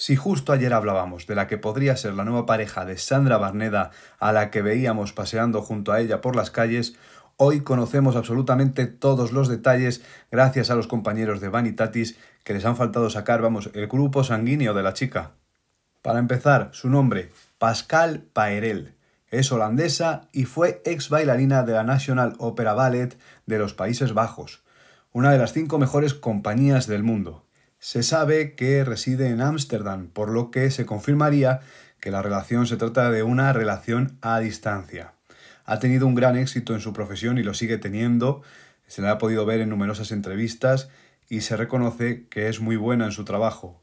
Si justo ayer hablábamos de la que podría ser la nueva pareja de Sandra Barneda a la que veíamos paseando junto a ella por las calles, hoy conocemos absolutamente todos los detalles gracias a los compañeros de Vanitatis que les han faltado sacar, vamos, el grupo sanguíneo de la chica. Para empezar, su nombre, Pascal Paerel. Es holandesa y fue ex bailarina de la National Opera Ballet de los Países Bajos, una de las cinco mejores compañías del mundo se sabe que reside en Ámsterdam, por lo que se confirmaría que la relación se trata de una relación a distancia. Ha tenido un gran éxito en su profesión y lo sigue teniendo, se la ha podido ver en numerosas entrevistas y se reconoce que es muy buena en su trabajo.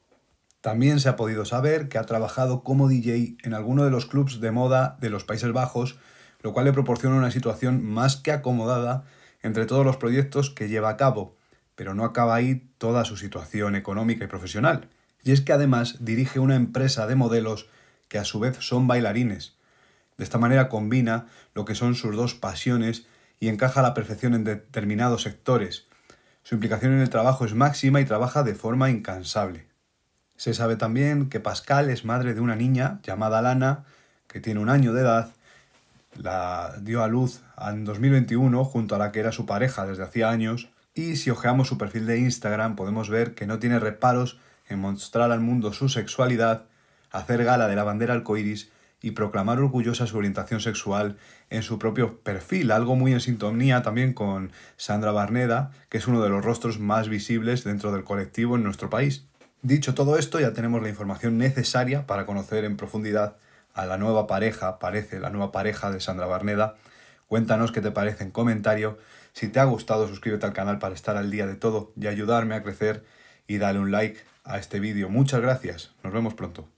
También se ha podido saber que ha trabajado como DJ en alguno de los clubs de moda de los Países Bajos, lo cual le proporciona una situación más que acomodada entre todos los proyectos que lleva a cabo. Pero no acaba ahí toda su situación económica y profesional. Y es que además dirige una empresa de modelos que a su vez son bailarines. De esta manera combina lo que son sus dos pasiones y encaja a la perfección en determinados sectores. Su implicación en el trabajo es máxima y trabaja de forma incansable. Se sabe también que Pascal es madre de una niña llamada Lana, que tiene un año de edad, la dio a luz en 2021 junto a la que era su pareja desde hacía años, y si hojeamos su perfil de Instagram podemos ver que no tiene reparos en mostrar al mundo su sexualidad, hacer gala de la bandera arcoíris y proclamar orgullosa su orientación sexual en su propio perfil, algo muy en sintonía también con Sandra Barneda, que es uno de los rostros más visibles dentro del colectivo en nuestro país. Dicho todo esto, ya tenemos la información necesaria para conocer en profundidad a la nueva pareja, parece la nueva pareja de Sandra Barneda, Cuéntanos qué te parece en comentario. Si te ha gustado, suscríbete al canal para estar al día de todo y ayudarme a crecer y dale un like a este vídeo. Muchas gracias. Nos vemos pronto.